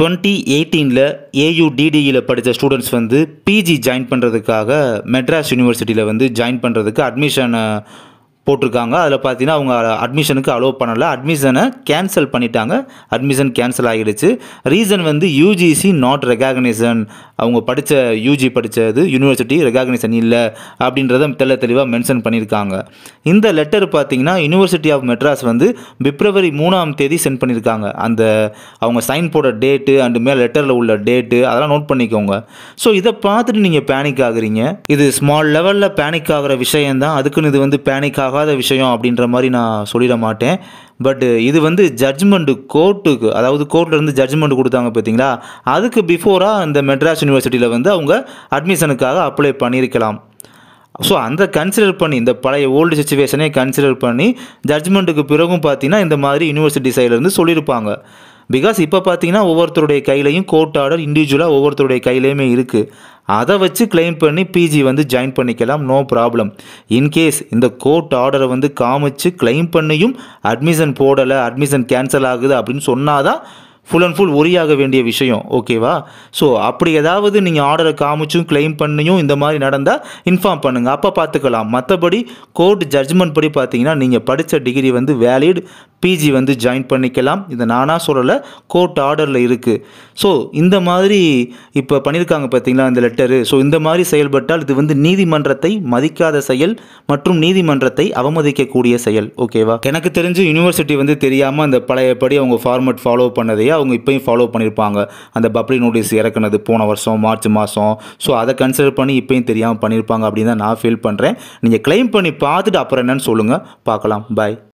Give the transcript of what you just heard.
twenty எயிட்டீனில் ஏயுடிடியில் படித்த students வந்து பிஜி ஜாயின் பண்ணுறதுக்காக மெட்ராஸ் யூனிவர்சிட்டியில் வந்து ஜாயின் பண்ணுறதுக்கு அட்மிஷனை போட்டிருக்காங்க அதில் பார்த்தீங்கன்னா அவங்க அட்மிஷனுக்கு அலோவ் பண்ணலை அட்மிஷனை கேன்சல் பண்ணிட்டாங்க அட்மிஷன் கேன்சல் ஆகிடுச்சு ரீசன் வந்து யூஜிசி நாட் ரெகாகனைசன் அவங்க படித்த யூஜி படித்தது யூனிவர்சிட்டி ரெகாகனைசன் இல்லை அப்படின்றத தெல்ல தெளிவாக மென்ஷன் பண்ணியிருக்காங்க இந்த லெட்டர் பார்த்தீங்கன்னா யூனிவர்சிட்டி ஆஃப் மெட்ராஸ் வந்து பிப்ரவரி மூணாம் தேதி சென்ட் பண்ணியிருக்காங்க அந்த அவங்க சைன் போட டேட்டு அண்டு மேலே லெட்டரில் உள்ள டேட்டு அதெல்லாம் நோட் பண்ணிக்கோங்க ஸோ இதை பார்த்துட்டு நீங்கள் பேனிக் ஆகுறீங்க இது ஸ்மால் லெவலில் பேனிக் ஆகிற விஷயம்தான் அதுக்குன்னு இது வந்து பேனிக் ஆக ஆகாத விஷயம் அப்படின்ற மாதிரி நான் சொல்லிட மாட்டேன் பட்டு இது வந்து ஜட்ஜ்மெண்ட்டு கோர்ட்டுக்கு அதாவது கோர்ட்லேருந்து ஜட்ஜ்மெண்ட் கொடுத்தாங்க பார்த்தீங்களா அதுக்கு பிஃபோராக இந்த மெட்ராஸ் யூனிவர்சிட்டியில் வந்து அவங்க அட்மிஷனுக்காக அப்ளை பண்ணியிருக்கலாம் ஸோ அந்த கன்சிடர் பண்ணி இந்த பழைய ஓல்டு சுச்சுவேஷனே கன்சிடர் பண்ணி ஜட்ஜ்மெண்ட்டுக்கு பிறகும் பார்த்தீங்கன்னா இந்த மாதிரி யூனிவர்சிட்டி சைட்லேருந்து சொல்லியிருப்பாங்க பிகாஸ் இப்போ பார்த்தீங்கன்னா ஒவ்வொருத்தருடைய கையிலையும் கோர்ட் ஆர்டர் இண்டிவிஜுவலாக ஒவ்வொருத்தருடைய கையிலையுமே இருக்குது அதை வச்சு கிளைம் பண்ணி பிஜி வந்து ஜாயின் பண்ணிக்கலாம் நோ ப்ராப்ளம் இன்கேஸ் இந்த கோர்ட் ஆர்டரை வந்து காமிச்சு கிளைம் பண்ணியும் அட்மிஷன் போடலை அட்மிஷன் கேன்சல் ஆகுது அப்படின்னு சொன்னாதான் ஃபுல் அண்ட் ஃபுல் ஒரியாக வேண்டிய விஷயம் ஓகேவா ஸோ அப்படி ஏதாவது நீங்கள் ஆர்டரை காமிச்சும் கிளைம் பண்ணியும் இந்த மாதிரி நடந்தால் இன்ஃபார்ம் பண்ணுங்கள் அப்போ பார்த்துக்கலாம் மற்றபடி கோர்ட் ஜட்ஜ்மெண்ட் படி பார்த்தீங்கன்னா நீங்கள் படித்த டிகிரி வந்து வேலிட் பிஜி வந்து ஜாயின் பண்ணிக்கலாம் இதை நானாக சொல்லலை கோர்ட் ஆர்டரில் இருக்குது ஸோ இந்த மாதிரி இப்போ பண்ணியிருக்காங்க பார்த்தீங்களா இந்த லெட்டரு ஸோ இந்த மாதிரி செயல்பட்டால் இது வந்து நீதிமன்றத்தை மதிக்காத செயல் மற்றும் நீதிமன்றத்தை அவமதிக்கக்கூடிய செயல் ஓகேவா எனக்கு தெரிஞ்சு யூனிவர்சிட்டி வந்து தெரியாமல் அந்த பழையபடி அவங்க ஃபார்மெட் ஃபாலோ பண்ணதையா அவங்க இப்போயும் ஃபாலோ பண்ணியிருப்பாங்க அந்த பப்ளிக் நோட்டீஸ் இறக்குனது போன வருஷம் மார்ச் மாதம் ஸோ அதை கன்சிடர் பண்ணி இப்போயும் தெரியாமல் பண்ணியிருப்பாங்க அப்படின்னு தான் நான் ஃபீல் பண்ணுறேன் நீங்கள் கிளைம் பண்ணி பார்த்துட்டு அப்புறம் என்னன்னு சொல்லுங்கள் பார்க்கலாம் பாய்